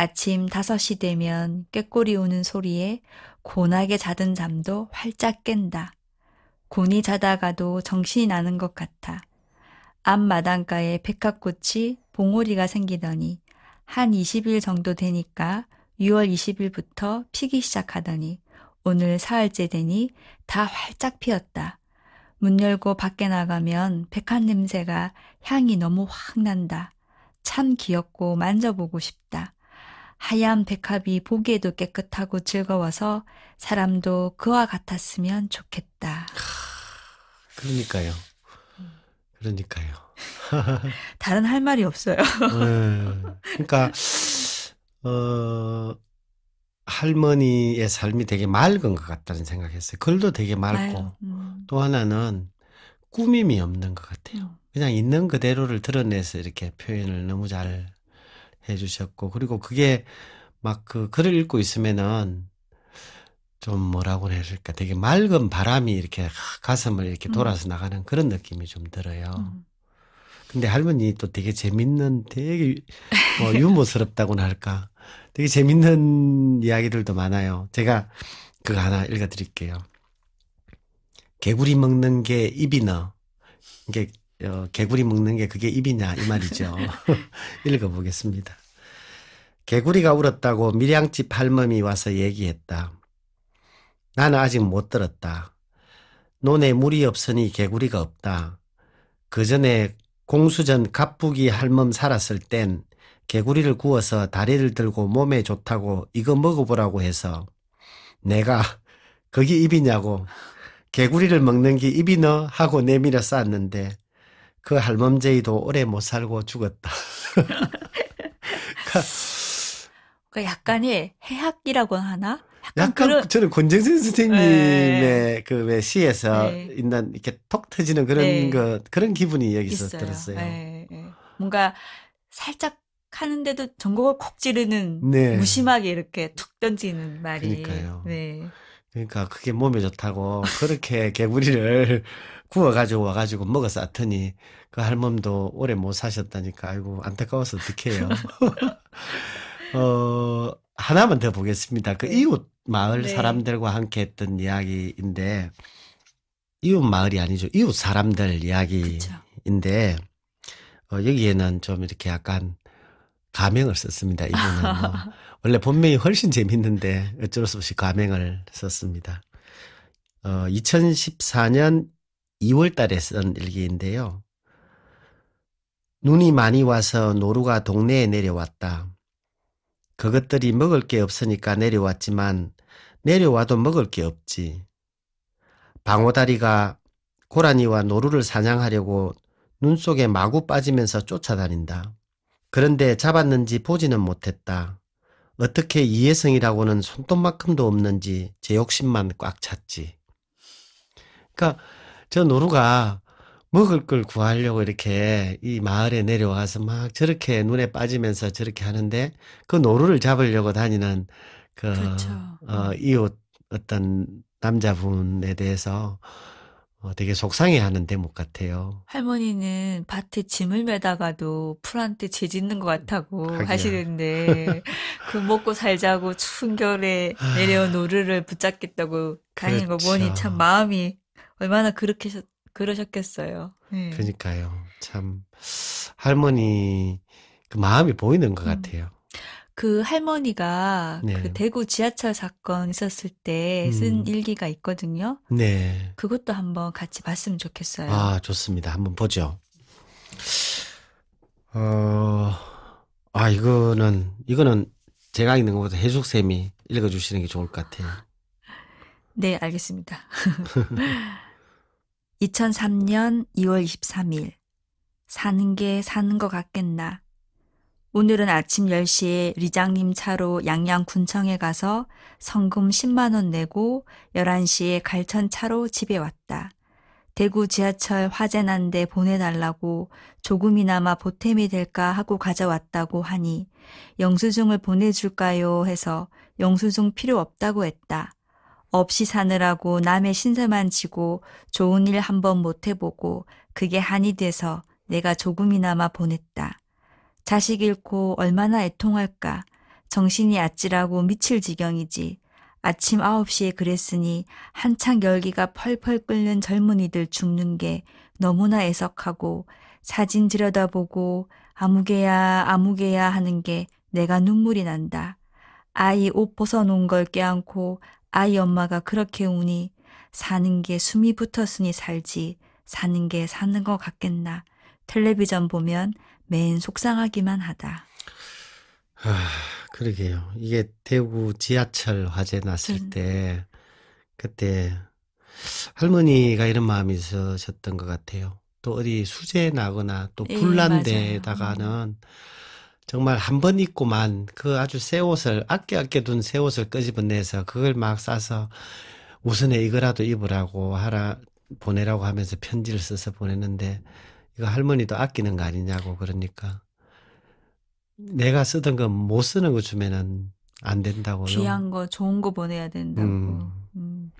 아침 5시 되면 꾀꼬리 우는 소리에 곤하게 자든 잠도 활짝 깬다. 곤이 자다가도 정신이 나는 것 같아. 앞마당가에 백합꽃이 봉오리가 생기더니 한 20일 정도 되니까 6월 20일부터 피기 시작하더니 오늘 사흘째 되니 다 활짝 피었다. 문 열고 밖에 나가면 백합 냄새가 향이 너무 확 난다. 참 귀엽고 만져보고 싶다. 하얀 백합이 보기에도 깨끗하고 즐거워서 사람도 그와 같았으면 좋겠다. 그러니까요. 그러니까요. 다른 할 말이 없어요. 네. 그러니까 어 할머니의 삶이 되게 맑은 것 같다는 생각했어요. 글도 되게 맑고 음. 또 하나는 꾸밈이 없는 것 같아요. 음. 그냥 있는 그대로를 드러내서 이렇게 표현을 너무 잘 해주셨고 그리고 그게 막 그 글을 읽고 있으면은 좀 뭐라고 해야 될까 되게 맑은 바람이 이렇게 가슴을 이렇게 음. 돌아서 음. 나가는 그런 느낌이 좀 들어요. 음. 근데 할머니 또 되게 재밌는 되게 뭐 유머스럽다고나 할까 되게 재밌는 이야기들도 많아요. 제가 그거 하나 읽어드릴게요. 개구리 먹는 게 입이너. 이게 어, 개구리 먹는 게 그게 입이냐 이 말이죠. 읽어보겠습니다. 개구리가 울었다고 밀양집 할머니 와서 얘기했다. 나는 아직 못 들었다. 논에 물이 없으니 개구리가 없다. 그 전에 공수전 갑부기 할멈 살았을 땐 개구리를 구워서 다리를 들고 몸에 좋다고 이거 먹어보라고 해서 내가 거기 입이냐고 개구리를 먹는 게 입이너 하고 내밀어 쌌는데 그 할멈제이도 오래 못 살고 죽었다. 그러니까 약간의 해학기라고 하나? 약간, 약간 그런... 저는 권정선 선생님의 네. 그왜 시에서 네. 있는 이렇게 톡 터지는 그런 네. 거 그런 기분이 여기서 있어요. 들었어요. 네, 네. 뭔가 살짝 하는데도 전곡을 콕 찌르는 네. 무심하게 이렇게 툭 던지는 말이. 그러니까요. 네. 그러니까 그게 몸에 좋다고 그렇게 개구리를 구워가지고 와가지고 먹어 쌌더니 그 할멈도 오래 못 사셨다니까 아이고 안타까워서 어떡해요. 어, 하나만 더 보겠습니다. 그 네. 이웃 마을 네. 사람들과 함께 했던 이야기인데 이웃 마을이 아니죠. 이웃 사람들 이야기인데 어, 여기에는 좀 이렇게 약간 가명을 썼습니다. 이분은 뭐. 원래 본명이 훨씬 재밌는데 어쩔 수 없이 가명을 썼습니다. 어, 2014년 2월 달에 쓴 일기인데요. 눈이 많이 와서 노루가 동네에 내려왔다. 그것들이 먹을 게 없으니까 내려왔지만 내려와도 먹을 게 없지. 방오다리가 고라니와 노루를 사냥하려고 눈 속에 마구 빠지면서 쫓아다닌다. 그런데 잡았는지 보지는 못했다. 어떻게 이해성이라고는 손톱만큼도 없는지 제 욕심만 꽉 찼지. 그러니까 저 노루가 먹을 걸 구하려고 이렇게 이 마을에 내려와서 막 저렇게 눈에 빠지면서 저렇게 하는데 그 노루를 잡으려고 다니는 그 그렇죠. 어, 음. 이웃 어떤 남자분에 대해서 어, 되게 속상해하는 대목 같아요. 할머니는 밭에 짐을 매다가도 풀한테 죄 짓는 것 같다고 하기야. 하시는데 그 먹고 살자고 추운 결에 내려온 노루를 붙잡겠다고 가는 그렇죠. 거 보니 참 그렇죠. 마음이 얼마나 그렇게 그러셨겠어요. 네. 그러니까요. 참 할머니 그 마음이 보이는 것 음. 같아요. 그 할머니가 네. 그 대구 지하철 사건 있었을 때쓴 음. 일기가 있거든요. 네. 그것도 한번 같이 봤으면 좋겠어요. 아, 좋습니다. 한번 보죠. 어, 아, 이거는, 이거는 제가 읽는 것보다 해숙쌤이 읽어주시는 게 좋을 것 같아요. 네, 알겠습니다. 2003년 2월 23일. 사는 게 사는 것 같겠나. 오늘은 아침 10시에 리장님 차로 양양군청에 가서 성금 10만원 내고 11시에 갈천 차로 집에 왔다. 대구 지하철 화재 난데 보내달라고 조금이나마 보탬이 될까 하고 가져왔다고 하니 영수증을 보내줄까요 해서 영수증 필요 없다고 했다. 없이 사느라고 남의 신세만 지고 좋은 일 한번못 해보고 그게 한이 돼서 내가 조금이나마 보냈다. 자식 잃고 얼마나 애통할까. 정신이 아찔하고 미칠 지경이지. 아침 9시에 그랬으니 한창 열기가 펄펄 끓는 젊은이들 죽는 게 너무나 애석하고 사진 들여다보고 아무개야 아무개야 하는 게 내가 눈물이 난다. 아이 옷 벗어놓은 걸깨안고 아이 엄마가 그렇게 우니 사는 게 숨이 붙었으니 살지 사는 게 사는 것 같겠나. 텔레비전 보면 맨 속상하기만 하다. 아, 그러게요. 이게 대구 지하철 화재 났을 음. 때 그때 할머니가 이런 마음이 있으셨던 것 같아요. 또 어디 수재 나거나 또 예, 불난 데다가는 예, 정말 한 번 입고만 그 아주 새 옷을 아껴 아껴 둔 새 옷을 끄집어내서 그걸 막 싸서 우선에 이거라도 입으라고 하라 보내라고 하면서 편지를 써서 보냈는데 이거 할머니도 아끼는 거 아니냐고 그러니까 내가 쓰던 거 못 쓰는 거 주면은 안 된다고 귀한 거 좋은 거 보내야 된다고 음. 음.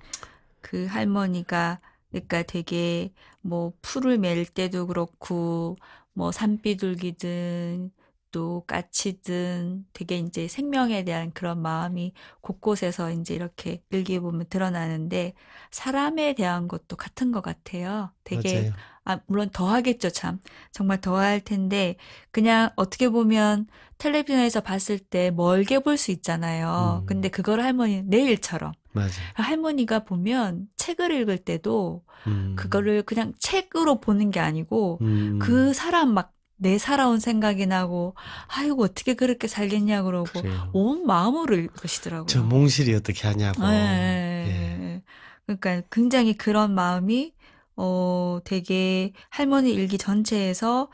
그 할머니가 그러니까 되게 뭐 풀을 맬 때도 그렇고 뭐 산비둘기든 또 까치든 되게 이제 생명에 대한 그런 마음이 곳곳에서 이제 이렇게 일기에 보면 드러나는데 사람에 대한 것도 같은 것 같아요. 되게 맞아요. 아 물론 더하겠죠 참 정말 더할 텐데 그냥 어떻게 보면 텔레비전에서 봤을 때 멀게 볼 수 있잖아요. 음. 근데 그걸 할머니 내일처럼 맞아. 할머니가 보면 책을 읽을 때도 음. 그거를 그냥 책으로 보는 게 아니고 그 음. 그 사람 막내 살아온 생각이 나고 아이고 어떻게 그렇게 살겠냐 그러고 그래요. 온 마음으로 읽으시더라고요. 저 몽실이 어떻게 하냐고. 예. 예. 예, 예. 그러니까 굉장히 그런 마음이 어 되게 할머니 일기 전체에서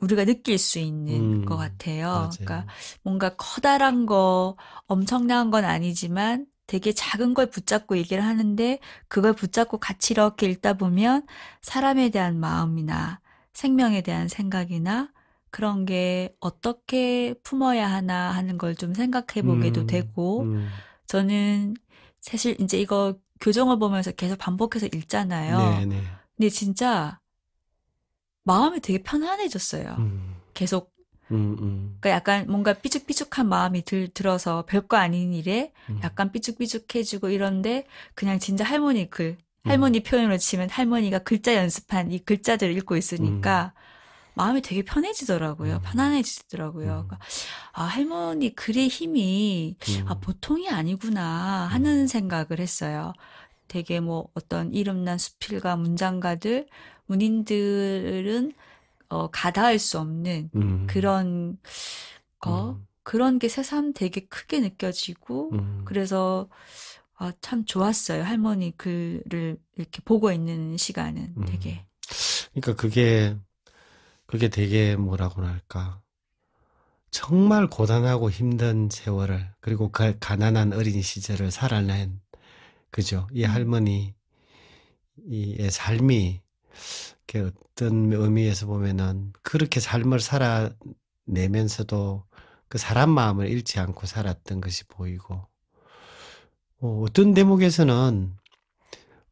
우리가 느낄 수 있는 음, 것 같아요. 맞아요. 그러니까 뭔가 커다란 거 엄청난 건 아니지만 되게 작은 걸 붙잡고 얘기를 하는데 그걸 붙잡고 같이 이렇게 읽다 보면 사람에 대한 마음이나 생명에 대한 생각이나 그런 게 어떻게 품어야 하나 하는 걸 좀 생각해 보게도 음, 되고 음. 저는 사실 이제 이거 교정을 보면서 계속 반복해서 읽잖아요. 네네. 네. 근데 진짜 마음이 되게 편안해졌어요. 음. 계속 음, 음. 그러니까 약간 뭔가 삐죽삐죽한 마음이 들, 들어서 별거 아닌 일에 음. 약간 삐죽삐죽해지고 이런데 그냥 진짜 할머니 글 음. 할머니 표현으로 치면 할머니가 글자 연습한 이 글자들을 읽고 있으니까 음. 마음이 되게 편해지더라고요. 음. 편안해지더라고요. 음. 그러니까, 아, 할머니 글의 힘이 아, 음. 아, 보통이 아니구나 음. 하는 생각을 했어요. 되게 뭐 어떤 이름난 수필과 문장가들, 문인들은 어, 가다할 수 없는 그런 거, 그런 게 새삼 되게 크게 느껴지고, 그래서 아, 참 좋았어요. 할머니 글을 이렇게 보고 있는 시간은 음. 되게. 음. 그러니까 그게 그게 되게 뭐라고 나 할까. 정말 고단하고 힘든 세월을 그리고 가, 가난한 어린 시절을 살아낸 그죠 이 음. 할머니 이의 삶이 그 어떤 의미에서 보면은 그렇게 삶을 살아내면서도 그 사람 마음을 잃지 않고 살았던 것이 보이고 어, 떤 대목에서는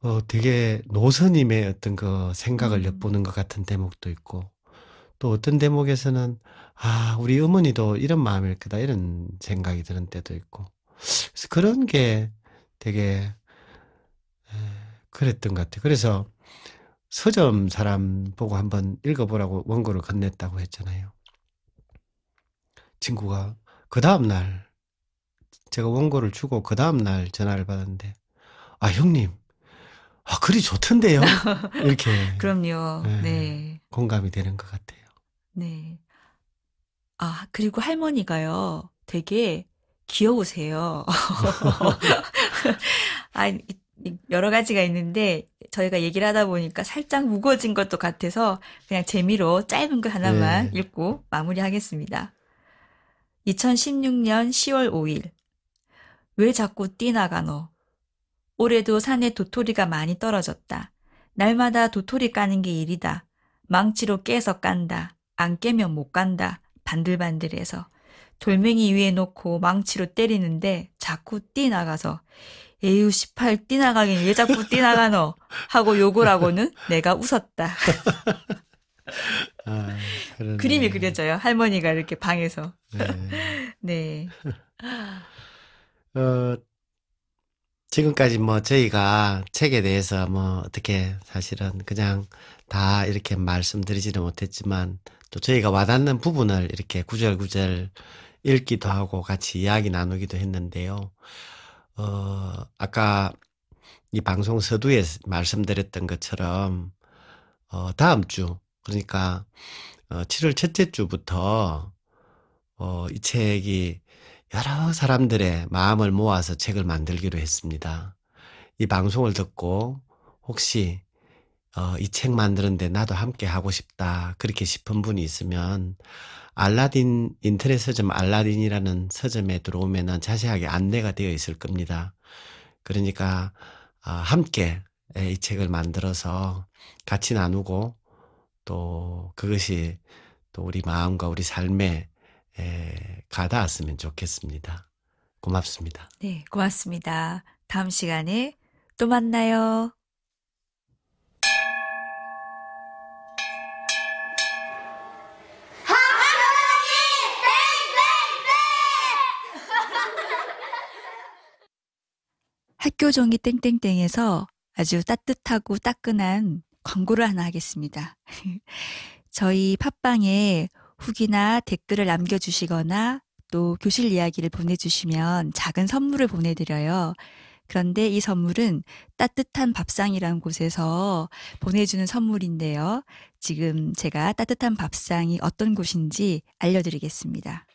어, 되게 노선님의 어떤 그 생각을 음. 엿보는 것 같은 대목도 있고 또 어떤 대목에서는 아 우리 어머니도 이런 마음일 거다 이런 생각이 드는 때도 있고 그래서 그런 게 되게 에, 그랬던 것 같아요. 그래서 서점 사람 보고 한번 읽어보라고 원고를 건넸다고 했잖아요. 친구가 그 다음날 제가 원고를 주고 그 다음 날 전화를 받았는데 아 형님 아 글이 좋던데요 이렇게 그럼요 네, 네. 공감이 되는 것 같아요 네 아 그리고 할머니가요 되게 귀여우세요 아 여러 가지가 있는데 저희가 얘기를 하다 보니까 살짝 무거워진 것도 같아서 그냥 재미로 짧은 글 하나만 네. 읽고 마무리하겠습니다. 2016년 10월 5일 왜 자꾸 뛰나가노? 올해도 산에 도토리가 많이 떨어졌다. 날마다 도토리 까는 게 일이다. 망치로 깨서 깐다. 안 깨면 못 간다. 반들반들해서. 돌멩이 위에 놓고 망치로 때리는데 자꾸 뛰나가서 에휴 18 뛰나가긴 왜 자꾸 뛰나가노 하고 욕을 하고는 내가 웃었다. 아, 그림이 그려져요. 할머니가 이렇게 방에서. 네. 네. 어, 지금까지 뭐 저희가 책에 대해서 뭐 어떻게 사실은 그냥 다 이렇게 말씀드리지는 못했지만 또 저희가 와닿는 부분을 이렇게 구절구절 읽기도 하고 같이 이야기 나누기도 했는데요. 어, 아까 이 방송 서두에 말씀드렸던 것처럼 어, 다음 주 그러니까 어, 7월 첫째 주부터 어, 이 책이 여러 사람들의 마음을 모아서 책을 만들기로 했습니다. 이 방송을 듣고 혹시 어, 이 책 만드는데 나도 함께 하고 싶다 그렇게 싶은 분이 있으면 알라딘 인터넷 서점 알라딘이라는 서점에 들어오면 은 자세하게 안내가 되어 있을 겁니다. 그러니까 어, 함께 예, 이 책을 만들어서 같이 나누고 또 그것이 또 우리 마음과 우리 삶에 에, 예, 가다왔으면 좋겠습니다. 고맙습니다. 네, 고맙습니다. 다음 시간에 또 만나요. 학교 종이 땡땡땡에서 아주 따뜻하고 따끈한 광고를 하나 하겠습니다. 저희 팟빵에 후기나 댓글을 남겨주시거나 또 교실 이야기를 보내주시면 작은 선물을 보내드려요. 그런데 이 선물은 따뜻한 밥상이라는 곳에서 보내주는 선물인데요. 지금 제가 따뜻한 밥상이 어떤 곳인지 알려드리겠습니다.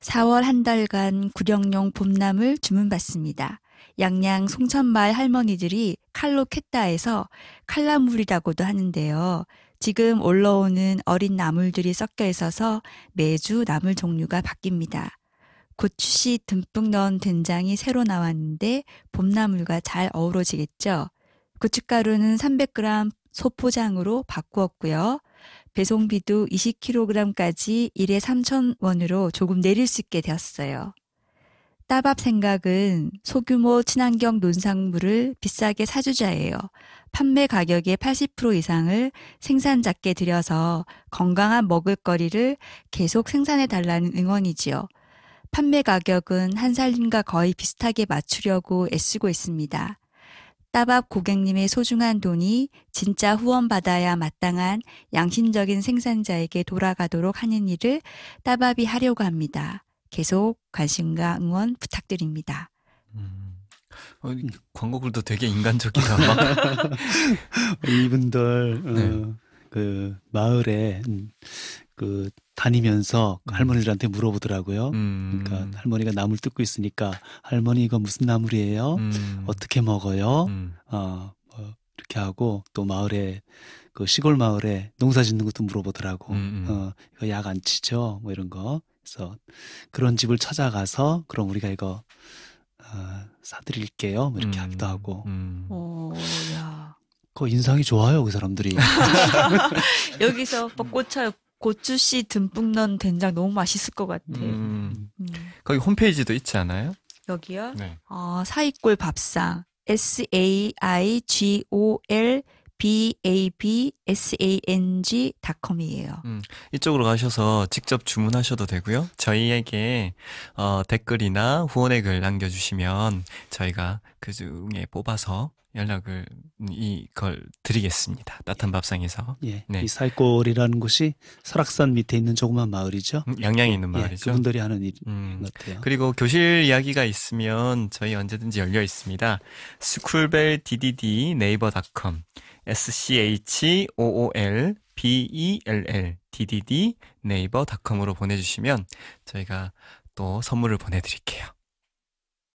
4월 한 달간 구령용 봄나물 주문받습니다. 양양 송천마을 할머니들이 칼로 캤다에서 칼라물이라고도 하는데요. 지금 올라오는 어린 나물들이 섞여 있어서 매주 나물 종류가 바뀝니다. 고추씨 듬뿍 넣은 된장이 새로 나왔는데 봄나물과 잘 어우러지겠죠. 고춧가루는 300g 소포장으로 바꾸었고요. 배송비도 20kg까지 1에 3,000원으로 조금 내릴 수 있게 되었어요. 따밥 생각은 소규모 친환경 논산물을 비싸게 사주자예요. 판매 가격의 80% 이상을 생산작께 들여서 건강한 먹을거리를 계속 생산해 달라는 응원이지요. 판매 가격은 한 살림과 거의 비슷하게 맞추려고 애쓰고 있습니다. 따밥 고객님의 소중한 돈이 진짜 후원받아야 마땅한 양심적인 생산자에게 돌아가도록 하는 일을 따밥이 하려고 합니다. 계속 관심과 응원 부탁드립니다. 음. 어, 광고글도 되게 인간적이다. 이분들 어, 네. 그 마을에 음, 그 다니면서 음. 할머니들한테 물어보더라고요. 음. 그러니까 할머니가 나물 뜯고 있으니까 할머니 이거 무슨 나물이에요? 음. 어떻게 먹어요? 음. 어, 뭐 이렇게 하고 또 마을에 그 시골 마을에 농사 짓는 것도 물어보더라고. 어, 이거 약안 치죠? 뭐 이런 거. 그래서 그런 집을 찾아가서 그럼 우리가 이거 어, 사드릴게요. 뭐 이렇게 음, 하기도 하고. 음. 오, 어, 야. 그 인상이 좋아요, 그 사람들이. 여기서 벚꽃차 뭐 음. 고추씨 듬뿍 넣은 된장 너무 맛있을 것 같아요. 음. 음. 음. 거기 홈페이지도 있지 않아요? 여기요? 네. 어, 사이골 밥상. S A I G O L babsang.com이에요. 음, 이쪽으로 가셔서 직접 주문하셔도 되고요. 저희에게 어, 댓글이나 후원의 글 남겨주시면 저희가 그 중에 뽑아서 연락을 음, 이걸 드리겠습니다. 따뜻한 밥상에서. 예, 네. 이 살골이라는 곳이 설악산 밑에 있는 조그만 마을이죠. 음, 양양에 있는 예, 마을이죠. 예, 그분들이 하는 일 음, 같아요. 그리고 교실 이야기가 있으면 저희 언제든지 열려 있습니다. 스쿨벨 DDD 네이버닷컴 schooolbell, ddd, 네이버 닷컴으로 보내주시면 저희가 또 선물을 보내드릴게요.